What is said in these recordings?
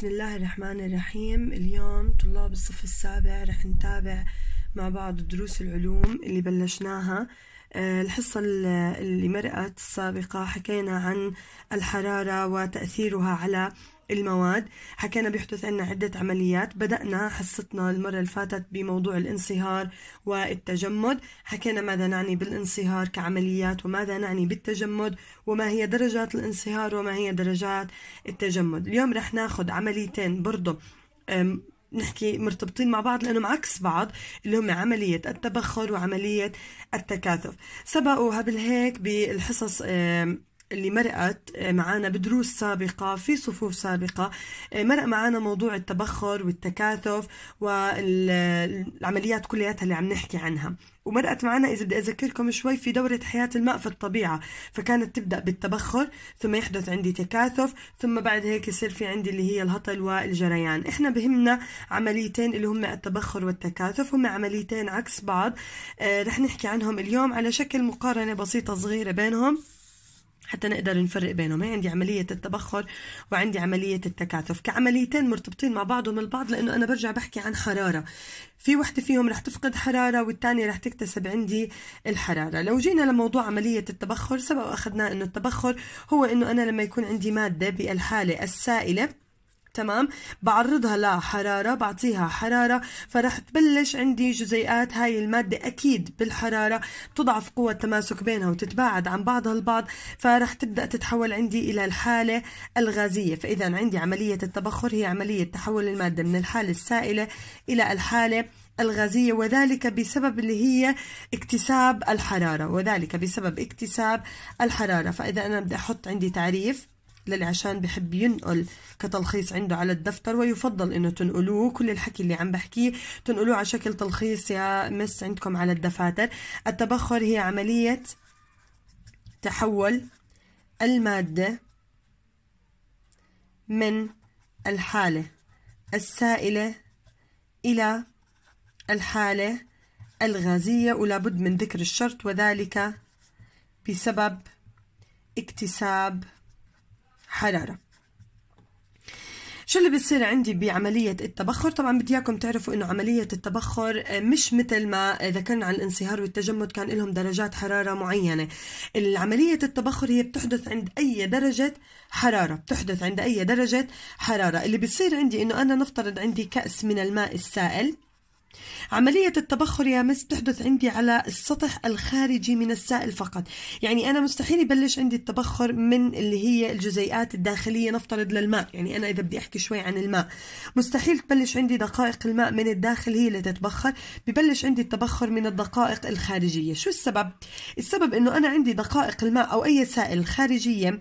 بسم الله الرحمن الرحيم اليوم طلاب الصف السابع رح نتابع مع بعض دروس العلوم اللي بلشناها آه، الحصة اللي مرقت السابقة حكينا عن الحرارة وتأثيرها على المواد حكينا بيحدث عنا عدة عمليات بدأنا حصتنا المرة اللي فاتت بموضوع الانصهار والتجمد حكينا ماذا نعني بالانصهار كعمليات وماذا نعني بالتجمد وما هي درجات الانصهار وما هي درجات التجمد اليوم رح ناخد عمليتين برضو نحكي مرتبطين مع بعض لانهم عكس بعض اللي هم عمليه التبخر وعمليه التكاثف سبقوا هبل هيك بالحصص اللي مرقت آه، معنا بدروس سابقة في صفوف سابقة آه، مرق معنا موضوع التبخر والتكاثف والعمليات كلياتها اللي عم نحكي عنها ومرقت معنا إذا بدي أذكركم شوي في دورة حياة الماء في الطبيعة فكانت تبدأ بالتبخر ثم يحدث عندي تكاثف ثم بعد هيك يصير في عندي اللي هي الهطل والجريان إحنا بهمنا عمليتين اللي هم التبخر والتكاثف هم عمليتين عكس بعض آه، رح نحكي عنهم اليوم على شكل مقارنة بسيطة صغيرة بينهم حتى نقدر نفرق بينهم هي عندي عملية التبخر وعندي عملية التكاثف كعمليتين مرتبطين مع بعضهم البعض لأنه أنا برجع بحكي عن حرارة في وحدة فيهم رح تفقد حرارة والثانية رح تكتسب عندي الحرارة لو جينا لموضوع عملية التبخر سبق أخذنا أنه التبخر هو أنه أنا لما يكون عندي مادة بالحالة السائلة تمام بعرضها لحرارة بعطيها حرارة فرح تبلش عندي جزيئات هاي المادة أكيد بالحرارة تضعف قوة التماسك بينها وتتباعد عن بعضها البعض فرح تبدأ تتحول عندي إلى الحالة الغازية فإذا عندي عملية التبخر هي عملية تحول المادة من الحالة السائلة إلى الحالة الغازية وذلك بسبب اللي هي اكتساب الحرارة وذلك بسبب اكتساب الحرارة فإذا أنا بدي أحط عندي تعريف للي عشان بحب ينقل كتلخيص عنده على الدفتر ويفضل انه تنقلوه كل الحكي اللي عم بحكيه تنقلوه على شكل تلخيص يا مس عندكم على الدفاتر التبخر هي عملية تحول المادة من الحالة السائلة إلى الحالة الغازية ولا بد من ذكر الشرط وذلك بسبب اكتساب حرارة شو اللي بيصير عندي بعملية التبخر؟ طبعا بدي اياكم تعرفوا انه عملية التبخر مش مثل ما ذكرنا عن الانصهار والتجمد كان لهم درجات حرارة معينة. العملية التبخر هي بتحدث عند أي درجة حرارة، بتحدث عند أي درجة حرارة، اللي بيصير عندي انه أنا نفترض عندي كأس من الماء السائل عملية التبخر يا مس تحدث عندي على السطح الخارجي من السائل فقط يعني أنا مستحيل يبلش عندي التبخر من اللي هي الجزيئات الداخلية نفترض للماء يعني أنا إذا بدي أحكي شوي عن الماء مستحيل تبلش عندي دقائق الماء من الداخل هي اللي تتبخر ببلش عندي التبخر من الدقائق الخارجية شو السبب؟ السبب أنه أنا عندي دقائق الماء أو أي سائل خارجية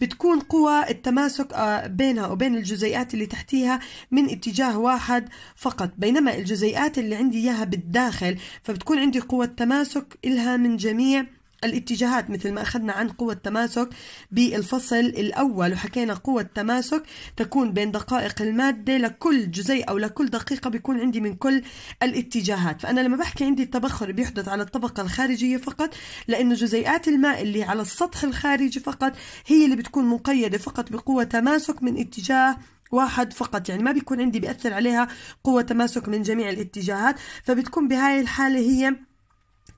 بتكون قوى التماسك آه، بينها وبين الجزيئات اللي تحتيها من اتجاه واحد فقط بينما الجزيئات القناعات اللي عندي إياها بالداخل فبتكون عندي قوة تماسك إلها من جميع الاتجاهات مثل ما أخذنا عن قوة تماسك بالفصل الأول وحكينا قوة تماسك تكون بين دقائق المادة لكل جزيء أو لكل دقيقة بيكون عندي من كل الاتجاهات فأنا لما بحكي عندي التبخر بيحدث على الطبقة الخارجية فقط لأنه جزيئات الماء اللي على السطح الخارجي فقط هي اللي بتكون مقيدة فقط بقوة تماسك من اتجاه واحد فقط يعني ما بيكون عندي بيأثر عليها قوة تماسك من جميع الاتجاهات فبتكون بهاي الحالة هي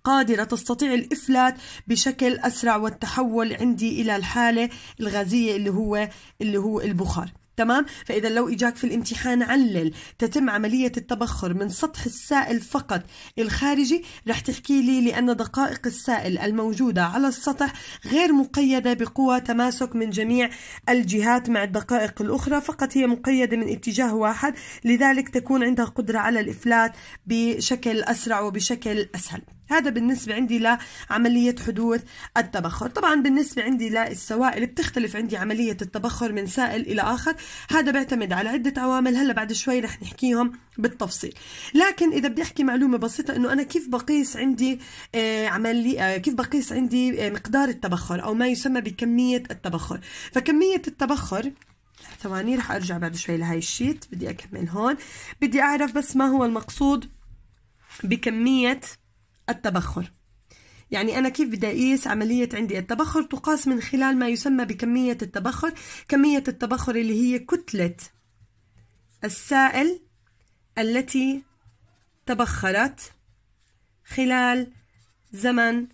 قادرة تستطيع الإفلات بشكل أسرع والتحول عندي إلى الحالة الغازية اللي هو اللي هو البخار تمام فإذا لو إجاك في الامتحان علل تتم عملية التبخر من سطح السائل فقط الخارجي رح تحكي لي لأن دقائق السائل الموجودة على السطح غير مقيدة بقوة تماسك من جميع الجهات مع الدقائق الأخرى فقط هي مقيدة من اتجاه واحد لذلك تكون عندها قدرة على الإفلات بشكل أسرع وبشكل أسهل هذا بالنسبة عندي لعملية حدوث التبخر طبعا بالنسبة عندي للسوائل بتختلف عندي عملية التبخر من سائل إلى آخر هذا بيعتمد على عدة عوامل هلا بعد شوي رح نحكيهم بالتفصيل لكن إذا بدي أحكي معلومة بسيطة أنه أنا كيف بقيس عندي آه، عملي آه، كيف بقيس عندي آه، مقدار التبخر أو ما يسمى بكمية التبخر فكمية التبخر ثواني رح أرجع بعد شوي لهي الشيت بدي أكمل هون بدي أعرف بس ما هو المقصود بكمية التبخر يعني أنا كيف بدي أقيس عملية عندي التبخر تقاس من خلال ما يسمى بكمية التبخر كمية التبخر اللي هي كتلة السائل التي تبخرت خلال زمن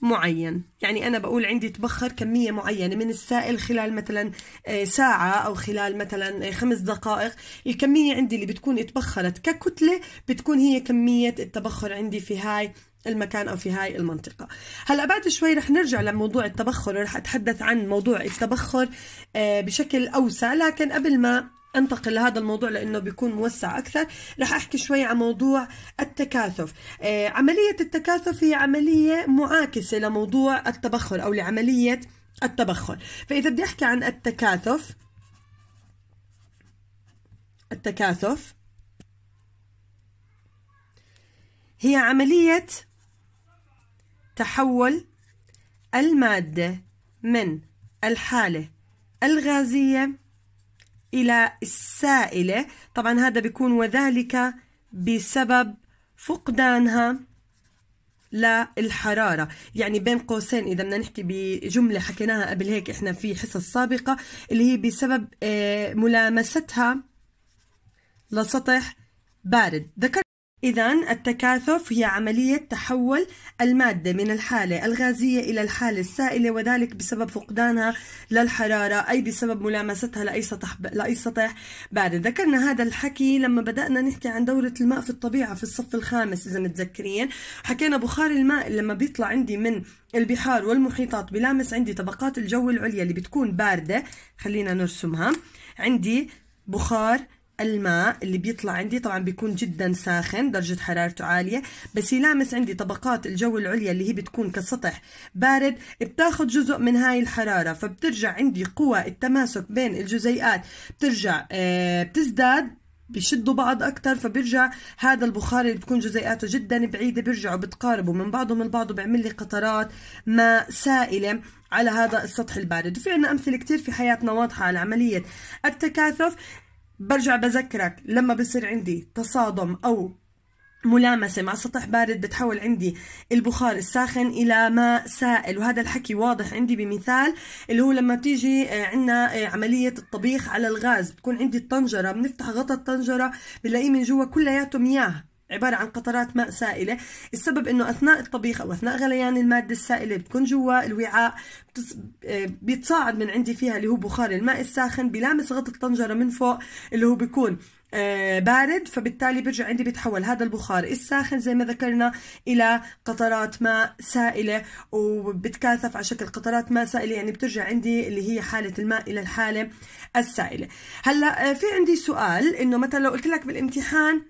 معين يعني أنا بقول عندي تبخر كمية معينة من السائل خلال مثلا آه، ساعة أو خلال مثلا آه، خمس دقائق الكمية عندي اللي بتكون تبخرت ككتلة بتكون هي كمية التبخر عندي في هاي المكان أو في هاي المنطقة هلأ بعد شوي رح نرجع لموضوع التبخر رح أتحدث عن موضوع التبخر آه، بشكل أوسع لكن قبل ما انتقل لهذا الموضوع لانه بيكون موسع اكثر رح احكي شوي عن موضوع التكاثف آه، عمليه التكاثف هي عمليه معاكسه لموضوع التبخر او لعمليه التبخر فاذا بدي احكي عن التكاثف التكاثف هي عمليه تحول المادة من الحالة الغازية إلى السائلة طبعا هذا بيكون وذلك بسبب فقدانها للحرارة يعني بين قوسين إذا بدنا نحكي بجملة حكيناها قبل هيك إحنا في حصص سابقة اللي هي بسبب آه، ملامستها لسطح بارد ذكر إذا التكاثف هي عملية تحول المادة من الحالة الغازية إلى الحالة السائلة وذلك بسبب فقدانها للحرارة أي بسبب ملامستها لأي سطح لأي سطح بارد، ذكرنا هذا الحكي لما بدأنا نحكي عن دورة الماء في الطبيعة في الصف الخامس إذا متذكرين، حكينا بخار الماء لما بيطلع عندي من البحار والمحيطات بلامس عندي طبقات الجو العليا اللي بتكون باردة، خلينا نرسمها، عندي بخار الماء اللي بيطلع عندي طبعا بيكون جدا ساخن درجة حرارته عالية بس يلامس عندي طبقات الجو العليا اللي هي بتكون كسطح بارد بتاخد جزء من هاي الحرارة فبترجع عندي قوة التماسك بين الجزيئات بترجع آه، بتزداد بيشدوا بعض اكثر فبيرجع هذا البخار اللي بتكون جزيئاته جدا بعيده بيرجعوا بتقاربوا من بعضهم البعض وبيعمل لي قطرات ماء سائله على هذا السطح البارد وفي عنا امثله كثير في حياتنا واضحه على عمليه التكاثف برجع بذكرك لما بصير عندي تصادم أو ملامسة مع سطح بارد بتحول عندي البخار الساخن إلى ماء سائل وهذا الحكي واضح عندي بمثال اللي هو لما بتيجي آه، عندنا آه، عملية الطبيخ على الغاز بتكون عندي الطنجرة بنفتح غطا الطنجرة بنلاقيه من جوا كلياته مياه عبارة عن قطرات ماء سائلة السبب أنه أثناء الطبيخ أو أثناء غليان المادة السائلة بتكون جوا الوعاء بتص... آه، بيتصاعد من عندي فيها اللي هو بخار الماء الساخن بلامس غطا الطنجرة من فوق اللي هو بيكون آه، بارد فبالتالي برجع عندي بيتحول هذا البخار الساخن زي ما ذكرنا الى قطرات ماء سائله وبتكاثف على شكل قطرات ماء سائله يعني بترجع عندي اللي هي حاله الماء الى الحاله السائله هلا آه، في عندي سؤال انه مثلا لو قلت لك بالامتحان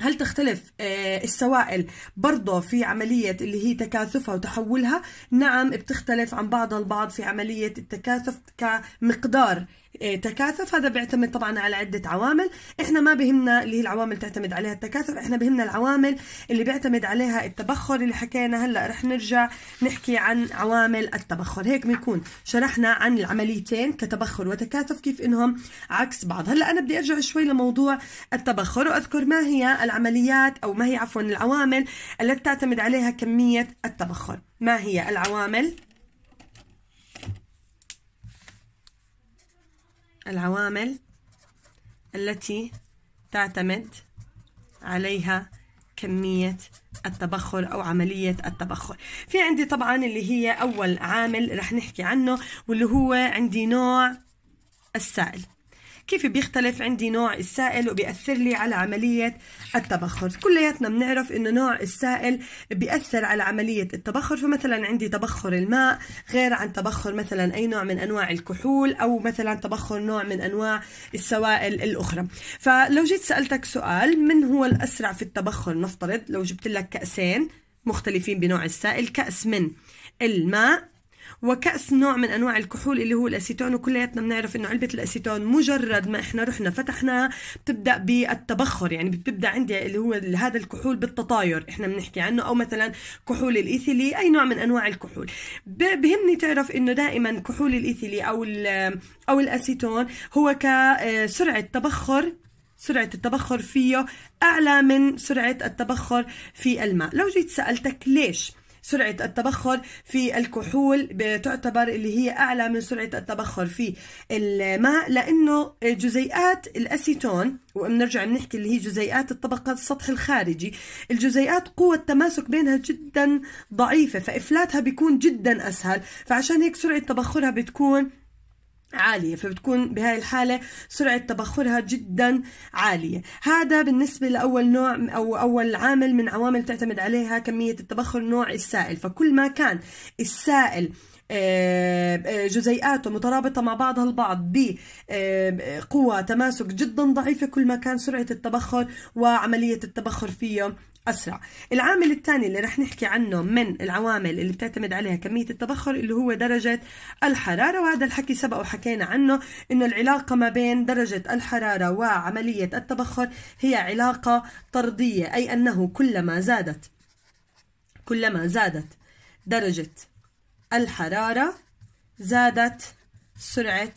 هل تختلف آه، السوائل برضه في عملية اللي هي تكاثفها وتحولها؟ نعم بتختلف عن بعضها البعض في عملية التكاثف كمقدار آه، تكاثف هذا بيعتمد طبعا على عدة عوامل احنا ما بهمنا اللي هي العوامل تعتمد عليها التكاثف احنا بهمنا العوامل اللي بيعتمد عليها التبخر اللي حكينا هلا رح نرجع نحكي عن عوامل التبخر هيك بنكون شرحنا عن العمليتين كتبخر وتكاثف كيف انهم عكس بعض هلا انا بدي ارجع شوي لموضوع التبخر واذكر ما هي العمليات أو ما هي عفوا العوامل التي تعتمد عليها كمية التبخر ما هي العوامل العوامل التي تعتمد عليها كمية التبخر أو عملية التبخر في عندي طبعا اللي هي أول عامل رح نحكي عنه واللي هو عندي نوع السائل كيف بيختلف عندي نوع السائل وبيأثر لي على عملية التبخر كلياتنا بنعرف انه نوع السائل بيأثر على عملية التبخر فمثلا عندي تبخر الماء غير عن تبخر مثلا اي نوع من انواع الكحول او مثلا تبخر نوع من انواع السوائل الاخرى فلو جيت سألتك سؤال من هو الاسرع في التبخر نفترض لو جبت لك كأسين مختلفين بنوع السائل كأس من الماء وكأس نوع من أنواع الكحول اللي هو الأسيتون وكلياتنا بنعرف إنه علبة الأسيتون مجرد ما إحنا رحنا فتحناها بتبدأ بالتبخر يعني بتبدأ عندي اللي هو هذا الكحول بالتطاير إحنا بنحكي عنه أو مثلا كحول الإيثيلي أي نوع من أنواع الكحول بهمني تعرف إنه دائما كحول الإيثيلي أو أو الأسيتون هو كسرعة آه، تبخر سرعة التبخر فيه أعلى من سرعة التبخر في الماء لو جيت سألتك ليش سرعة التبخر في الكحول بتعتبر اللي هي أعلى من سرعة التبخر في الماء لأنه جزيئات الأسيتون وبنرجع بنحكي اللي هي جزيئات الطبقة السطح الخارجي الجزيئات قوة التماسك بينها جدا ضعيفة فإفلاتها بيكون جدا أسهل فعشان هيك سرعة تبخرها بتكون عالية فبتكون بهاي الحالة سرعة تبخرها جدا عالية هذا بالنسبة لأول نوع أو أول عامل من عوامل تعتمد عليها كمية التبخر نوع السائل فكل ما كان السائل آه، آه، جزيئاته مترابطة مع بعضها البعض بقوة آه، تماسك جدا ضعيفة كل ما كان سرعة التبخر وعملية التبخر فيه أسرع العامل الثاني اللي رح نحكي عنه من العوامل اللي بتعتمد عليها كمية التبخر اللي هو درجة الحرارة وهذا الحكي سبق وحكينا عنه إنه العلاقة ما بين درجة الحرارة وعملية التبخر هي علاقة طردية أي أنه كلما زادت كلما زادت درجة الحرارة زادت سرعة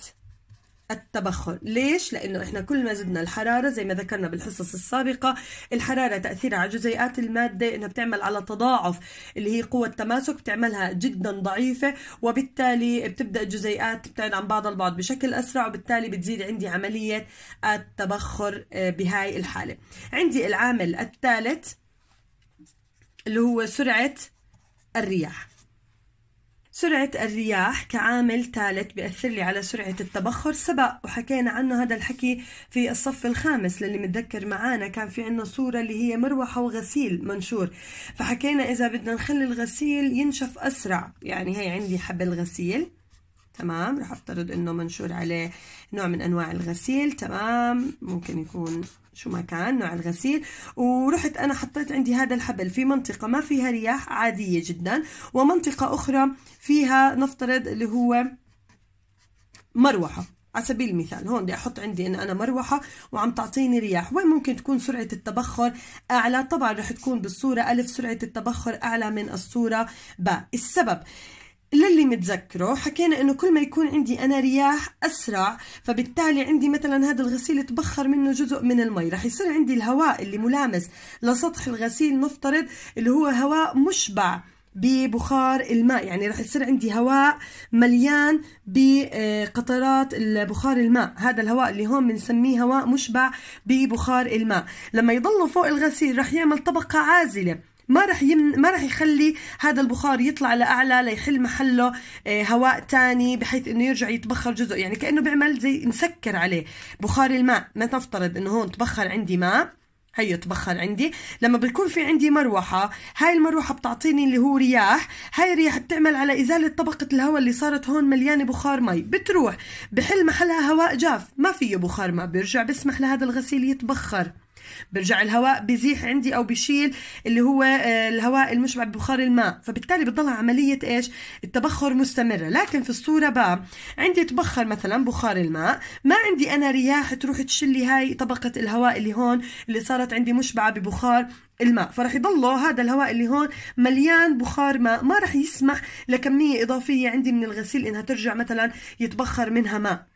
التبخر ليش؟ لأنه إحنا كل ما زدنا الحرارة زي ما ذكرنا بالحصص السابقة الحرارة تأثيرها على جزيئات المادة إنها بتعمل على تضاعف اللي هي قوة التماسك بتعملها جدا ضعيفة وبالتالي بتبدأ الجزيئات تبتعد عن بعض البعض بشكل أسرع وبالتالي بتزيد عندي عملية التبخر آه، بهاي الحالة عندي العامل الثالث اللي هو سرعة الرياح سرعة الرياح كعامل ثالث بيأثر لي على سرعة التبخر سبق وحكينا عنه هذا الحكي في الصف الخامس للي متذكر معانا كان في عنا صورة اللي هي مروحة وغسيل منشور فحكينا إذا بدنا نخلي الغسيل ينشف أسرع يعني هي عندي حبل غسيل تمام رح افترض انه منشور عليه نوع من انواع الغسيل تمام ممكن يكون شو ما كان نوع الغسيل ورحت انا حطيت عندي هذا الحبل في منطقه ما فيها رياح عاديه جدا ومنطقه اخرى فيها نفترض اللي هو مروحه على سبيل المثال هون بدي احط عندي ان انا مروحه وعم تعطيني رياح وين ممكن تكون سرعه التبخر اعلى طبعا رح تكون بالصوره الف سرعه التبخر اعلى من الصوره ب السبب للي متذكره حكينا انه كل ما يكون عندي انا رياح اسرع فبالتالي عندي مثلا هذا الغسيل تبخر منه جزء من المي رح يصير عندي الهواء اللي ملامس لسطح الغسيل نفترض اللي هو هواء مشبع ببخار الماء يعني رح يصير عندي هواء مليان بقطرات بخار الماء هذا الهواء اللي هون بنسميه هواء مشبع ببخار الماء لما يضل فوق الغسيل رح يعمل طبقة عازلة ما رح يمن ما رح يخلي هذا البخار يطلع لاعلى ليحل محله آه، هواء تاني بحيث انه يرجع يتبخر جزء يعني كانه بيعمل زي مسكر عليه بخار الماء ما تفترض انه هون تبخر عندي ماء هي تبخر عندي لما بيكون في عندي مروحة هاي المروحة بتعطيني اللي هو رياح هاي الرياح بتعمل على إزالة طبقة الهواء اللي صارت هون مليانة بخار مي بتروح بحل محلها هواء جاف ما فيه بخار ماء بيرجع بسمح لهذا الغسيل يتبخر برجع الهواء بزيح عندي او بشيل اللي هو آه، الهواء المشبع ببخار الماء فبالتالي بتضلها عمليه ايش التبخر مستمره لكن في الصوره باء عندي تبخر مثلا بخار الماء ما عندي انا رياح تروح تشلي لي هاي طبقه الهواء اللي هون اللي صارت عندي مشبعه ببخار الماء فرح يضله هذا الهواء اللي هون مليان بخار ماء ما رح يسمح لكمية إضافية عندي من الغسيل إنها ترجع مثلا يتبخر منها ماء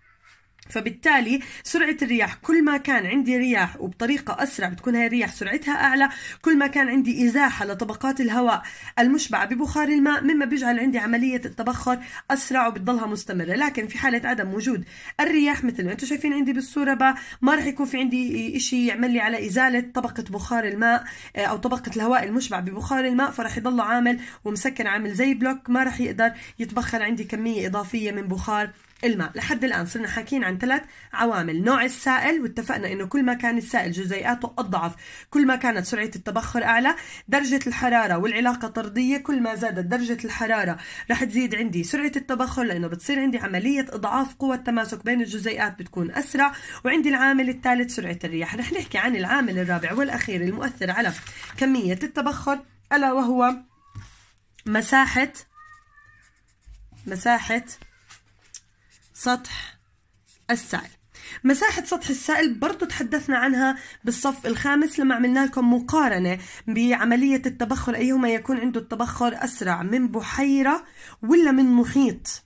فبالتالي سرعة الرياح كل ما كان عندي رياح وبطريقة أسرع بتكون هاي الرياح سرعتها أعلى كل ما كان عندي إزاحة لطبقات الهواء المشبعة ببخار الماء مما بيجعل عندي عملية التبخر أسرع وبتضلها مستمرة لكن في حالة عدم وجود الرياح مثل ما أنتم شايفين عندي بالصورة با ما راح يكون في عندي إشي يعمل لي على إزالة طبقة بخار الماء آه، أو طبقة الهواء المشبع ببخار الماء فراح يضل عامل ومسكن عامل زي بلوك ما راح يقدر يتبخر عندي كمية إضافية من بخار الماء لحد الآن صرنا حاكيين عن ثلاث عوامل نوع السائل واتفقنا أنه كل ما كان السائل جزيئاته أضعف كل ما كانت سرعة التبخر أعلى درجة الحرارة والعلاقة طردية كل ما زادت درجة الحرارة رح تزيد عندي سرعة التبخر لأنه بتصير عندي عملية إضعاف قوة تماسك بين الجزيئات بتكون أسرع وعندي العامل الثالث سرعة الرياح رح نحكي عن العامل الرابع والأخير المؤثر على كمية التبخر ألا وهو مساحة مساحة سطح السائل مساحة سطح السائل برضو تحدثنا عنها بالصف الخامس لما عملنا لكم مقارنة بعملية التبخر أيهما يكون عنده التبخر أسرع من بحيرة ولا من محيط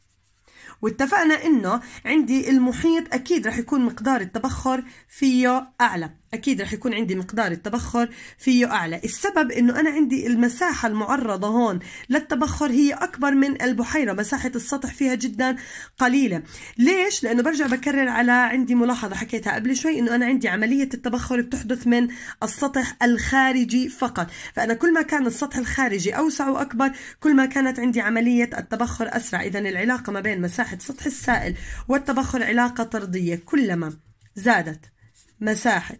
واتفقنا انه عندي المحيط اكيد رح يكون مقدار التبخر فيه اعلى أكيد رح يكون عندي مقدار التبخر فيه أعلى السبب أنه أنا عندي المساحة المعرضة هون للتبخر هي أكبر من البحيرة مساحة السطح فيها جدا قليلة ليش؟ لأنه برجع بكرر على عندي ملاحظة حكيتها قبل شوي أنه أنا عندي عملية التبخر بتحدث من السطح الخارجي فقط فأنا كل ما كان السطح الخارجي أوسع وأكبر كل ما كانت عندي عملية التبخر أسرع إذا العلاقة ما بين مساحة سطح السائل والتبخر علاقة طردية كلما زادت مساحة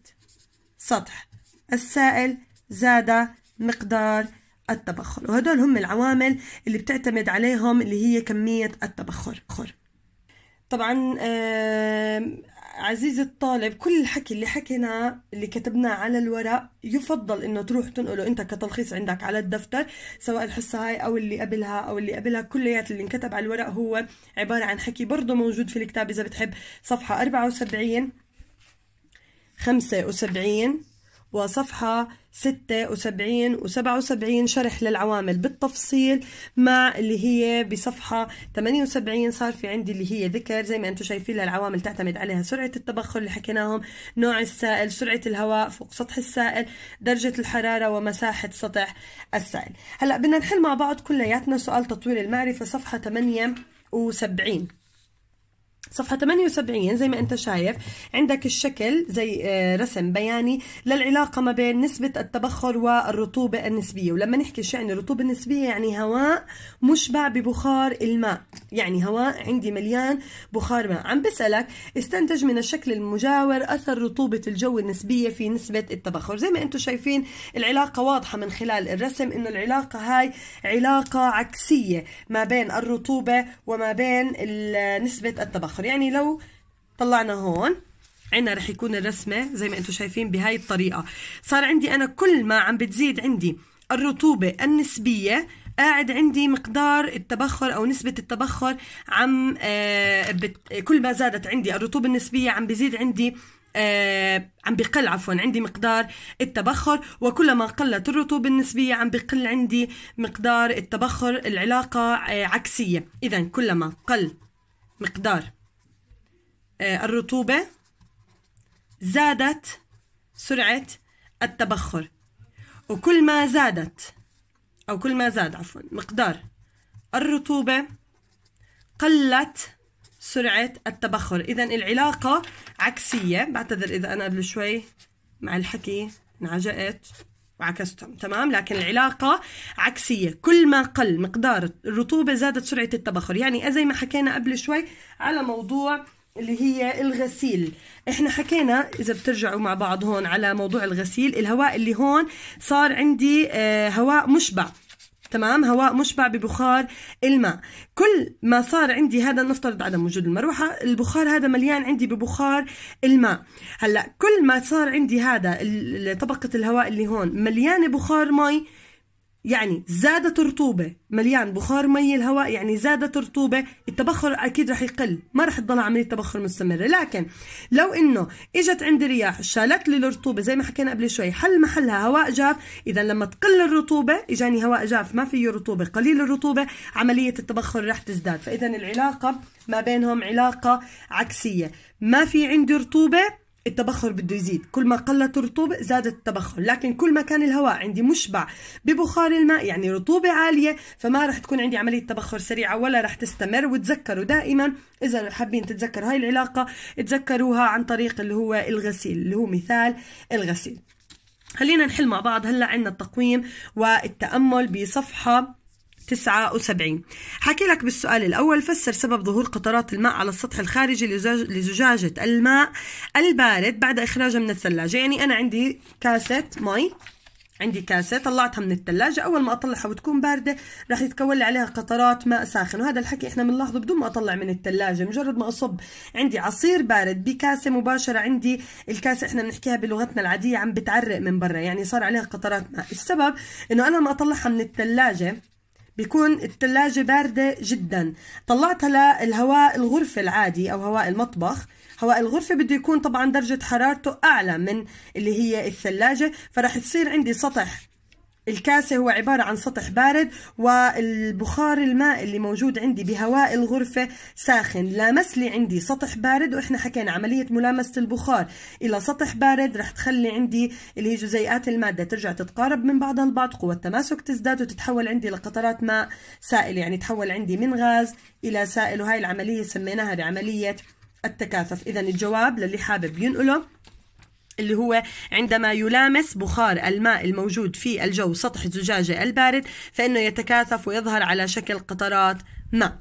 سطح السائل زاد مقدار التبخر وهدول هم العوامل اللي بتعتمد عليهم اللي هي كمية التبخر طبعا عزيزي الطالب كل الحكي اللي حكيناه اللي كتبناه على الورق يفضل انه تروح تنقله انت كتلخيص عندك على الدفتر سواء الحصه هاي او اللي قبلها او اللي قبلها كليات اللي انكتب على الورق هو عباره عن حكي برضه موجود في الكتاب اذا بتحب صفحه 74 خمسة وسبعين وصفحة 76 و 77 شرح للعوامل بالتفصيل مع اللي هي بصفحة 78 صار في عندي اللي هي ذكر زي ما انتم شايفين العوامل تعتمد عليها سرعة التبخر اللي حكيناهم نوع السائل سرعة الهواء فوق سطح السائل درجة الحرارة ومساحة سطح السائل هلأ بدنا نحل مع بعض كلياتنا سؤال تطوير المعرفة صفحة 78 صفحة 78 زي ما انت شايف عندك الشكل زي آه، رسم بياني للعلاقة ما بين نسبة التبخر والرطوبة النسبية ولما نحكي شو يعني الرطوبة النسبية يعني هواء مشبع ببخار الماء يعني هواء عندي مليان بخار ماء عم بسألك استنتج من الشكل المجاور أثر رطوبة الجو النسبية في نسبة التبخر زي ما انتم شايفين العلاقة واضحة من خلال الرسم انه العلاقة هاي علاقة عكسية ما بين الرطوبة وما بين نسبة التبخر الاخر يعني لو طلعنا هون عنا رح يكون الرسمة زي ما انتم شايفين بهاي الطريقة صار عندي أنا كل ما عم بتزيد عندي الرطوبة النسبية قاعد عندي مقدار التبخر او نسبه التبخر عم آه، كل ما زادت عندي الرطوبه النسبيه عم بزيد عندي آه عم بقل عفوا عندي مقدار التبخر وكلما قلت الرطوبة النسبية عم بقل عندي مقدار التبخر العلاقة آه عكسية إذا كلما قل مقدار آه، الرطوبة زادت سرعة التبخر وكل ما زادت أو كل ما زاد عفوا مقدار الرطوبة قلت سرعة التبخر إذا العلاقة عكسية بعتذر إذا أنا قبل شوي مع الحكي انعجقت وعكستهم تمام لكن العلاقة عكسية كل ما قل مقدار الرطوبة زادت سرعة التبخر يعني زي ما حكينا قبل شوي على موضوع اللي هي الغسيل احنا حكينا اذا بترجعوا مع بعض هون على موضوع الغسيل الهواء اللي هون صار عندي آه، هواء مشبع تمام هواء مشبع ببخار الماء كل ما صار عندي هذا نفترض عدم وجود المروحة البخار هذا مليان عندي ببخار الماء هلا كل ما صار عندي هذا طبقة الهواء اللي هون مليانة بخار مي يعني زادت الرطوبة مليان بخار مي الهواء يعني زادت الرطوبة التبخر أكيد رح يقل ما رح تضل عملية تبخر مستمرة لكن لو إنه إجت عندي رياح شالت لي الرطوبة زي ما حكينا قبل شوي حل محلها هواء جاف إذا لما تقل الرطوبة إجاني هواء جاف ما فيه رطوبة قليل الرطوبة عملية التبخر رح تزداد فإذا العلاقة ما بينهم علاقة عكسية ما في عندي رطوبة التبخر بده يزيد كل ما قلت الرطوبة زادت التبخر لكن كل ما كان الهواء عندي مشبع ببخار الماء يعني رطوبة عالية فما رح تكون عندي عملية تبخر سريعة ولا رح تستمر وتذكروا دائما إذا حابين تتذكروا هاي العلاقة تذكروها عن طريق اللي هو الغسيل اللي هو مثال الغسيل خلينا نحل مع بعض هلا عندنا التقويم والتأمل بصفحة 79 حكي لك بالسؤال الأول فسر سبب ظهور قطرات الماء على السطح الخارجي لزجاجة الماء البارد بعد إخراجها من الثلاجة يعني أنا عندي كاسة مي عندي كاسة طلعتها من الثلاجة أول ما أطلعها وتكون باردة راح يتكون لي عليها قطرات ماء ساخن وهذا الحكي إحنا بنلاحظه بدون ما أطلع من الثلاجة مجرد ما أصب عندي عصير بارد بكاسة مباشرة عندي الكاسة إحنا بنحكيها بلغتنا العادية عم بتعرق من برا يعني صار عليها قطرات ماء السبب إنه أنا لما أطلعها من الثلاجة بيكون الثلاجة باردة جدا طلعتها للهواء الغرفة العادي أو هواء المطبخ هواء الغرفة بده يكون طبعا درجة حرارته أعلى من اللي هي الثلاجة فرح تصير عندي سطح الكاسة هو عبارة عن سطح بارد والبخار الماء اللي موجود عندي بهواء الغرفة ساخن لامس لي عندي سطح بارد وإحنا حكينا عملية ملامسة البخار إلى سطح بارد رح تخلي عندي اللي هي جزيئات المادة ترجع تتقارب من بعضها البعض قوة التماسك تزداد وتتحول عندي لقطرات ماء سائل يعني تحول عندي من غاز إلى سائل وهي العملية سميناها بعملية التكاثف إذا الجواب للي حابب ينقله اللي هو عندما يلامس بخار الماء الموجود في الجو سطح الزجاجة البارد فإنه يتكاثف ويظهر على شكل قطرات ما نعم.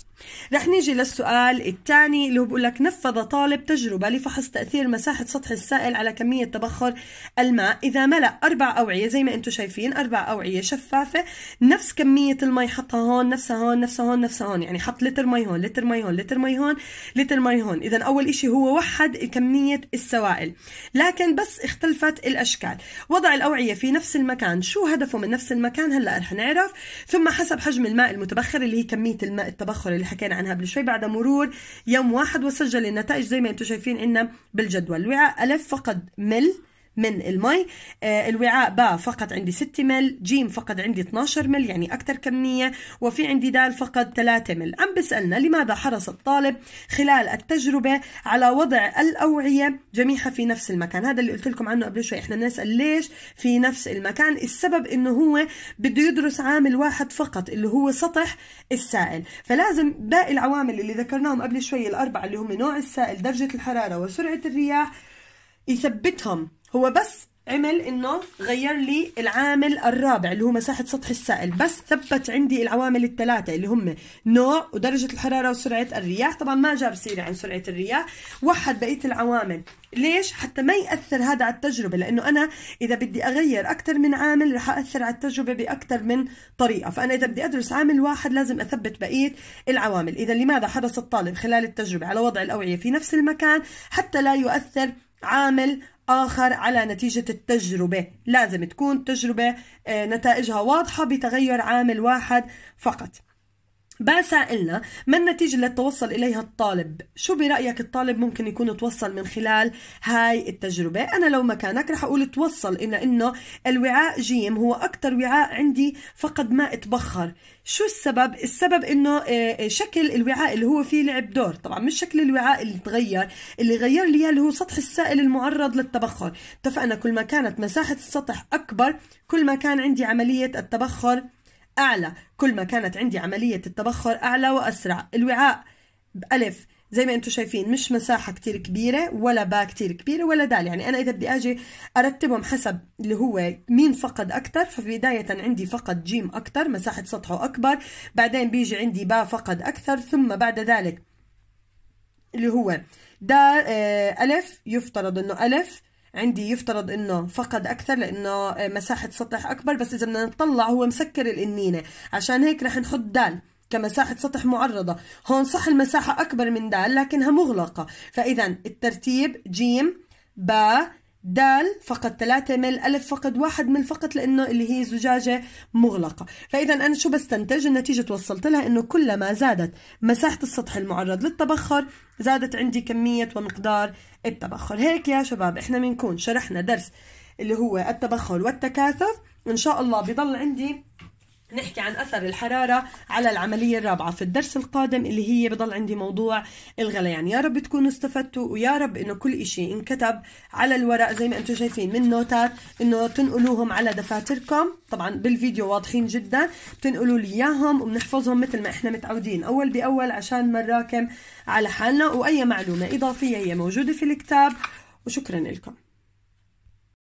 رح نيجي للسؤال الثاني اللي هو بقول لك نفذ طالب تجربة لفحص تأثير مساحة سطح السائل على كمية تبخر الماء إذا ملأ أربع أوعية زي ما أنتم شايفين أربع أوعية شفافة نفس كمية المي حطها هون نفسها هون نفسها هون نفسها هون يعني حط لتر مي هون لتر مي هون لتر مي هون لتر مي هون إذا أول شيء هو وحد كمية السوائل لكن بس اختلفت الأشكال وضع الأوعية في نفس المكان شو هدفه من نفس المكان هلا رح نعرف ثم حسب حجم الماء المتبخر اللي هي كمية الماء التبخر اللي حكينا عنها قبل شوي بعد مرور يوم واحد وسجل النتائج زي ما انتم شايفين عندنا بالجدول الوعاء ألف فقد مل من المي آه، الوعاء باء فقط عندي 6 مل جيم فقط عندي 12 مل يعني أكثر كمية وفي عندي دال فقط 3 مل عم بسألنا لماذا حرص الطالب خلال التجربة على وضع الأوعية جميعها في نفس المكان هذا اللي قلت لكم عنه قبل شوي احنا نسأل ليش في نفس المكان السبب انه هو بده يدرس عامل واحد فقط اللي هو سطح السائل فلازم باقي العوامل اللي ذكرناهم قبل شوي الأربعة اللي هم نوع السائل درجة الحرارة وسرعة الرياح يثبتهم هو بس عمل انه غير لي العامل الرابع اللي هو مساحه سطح السائل بس ثبت عندي العوامل الثلاثه اللي هم نوع ودرجه الحراره وسرعه الرياح طبعا ما جاب سيره عن سرعه الرياح وحد بقيه العوامل ليش حتى ما ياثر هذا على التجربه لانه انا اذا بدي اغير اكثر من عامل رح اثر على التجربه باكثر من طريقه فانا اذا بدي ادرس عامل واحد لازم اثبت بقيه العوامل اذا لماذا حرص الطالب خلال التجربه على وضع الاوعيه في نفس المكان حتى لا يؤثر عامل آخر على نتيجة التجربة لازم تكون تجربة آه، نتائجها واضحة بتغير عامل واحد فقط بسائلنا ما النتيجة اللي توصل إليها الطالب؟ شو برأيك الطالب ممكن يكون توصل من خلال هاي التجربة؟ أنا لو مكانك رح أقول توصل إلى إنه الوعاء جيم هو أكتر وعاء عندي فقد ما اتبخر شو السبب؟ السبب إنه آه، آه، شكل الوعاء اللي هو فيه لعب دور طبعا مش شكل الوعاء اللي تغير اللي غير لي اللي هو سطح السائل المعرض للتبخر اتفقنا كل ما كانت مساحة السطح أكبر كل ما كان عندي عملية التبخر أعلى كل ما كانت عندي عملية التبخر أعلى وأسرع الوعاء ألف زي ما انتم شايفين مش مساحة كتير كبيرة ولا باء كتير كبيرة ولا دال يعني أنا إذا بدي أجي أرتبهم حسب اللي هو مين فقد أكتر فبداية عندي فقد جيم أكتر مساحة سطحه أكبر بعدين بيجي عندي باء فقد أكثر ثم بعد ذلك اللي هو دا آه، ألف يفترض أنه ألف عندي يفترض انه فقد اكثر لانه آه، مساحه سطح اكبر بس اذا بدنا نطلع هو مسكر القنينه عشان هيك رح نحط دال كمساحة سطح معرضة هون صح المساحة أكبر من دال لكنها مغلقة فإذا الترتيب جيم با دال فقط 3 مل ألف فقط 1 مل فقط لأنه اللي هي زجاجة مغلقة فإذا أنا شو بستنتج النتيجة توصلت لها أنه كلما زادت مساحة السطح المعرض للتبخر زادت عندي كمية ومقدار التبخر هيك يا شباب إحنا بنكون شرحنا درس اللي هو التبخر والتكاثف إن شاء الله بضل عندي نحكي عن اثر الحراره على العمليه الرابعه في الدرس القادم اللي هي بضل عندي موضوع الغليان يعني يا رب تكونوا استفدتوا ويا رب انه كل إشي انكتب على الورق زي ما انتم شايفين من نوتات انه تنقلوهم على دفاتركم طبعا بالفيديو واضحين جدا بتنقلوا لي اياهم وبنحفظهم مثل ما احنا متعودين اول باول عشان ما نراكم على حالنا واي معلومه اضافيه هي موجوده في الكتاب وشكرا لكم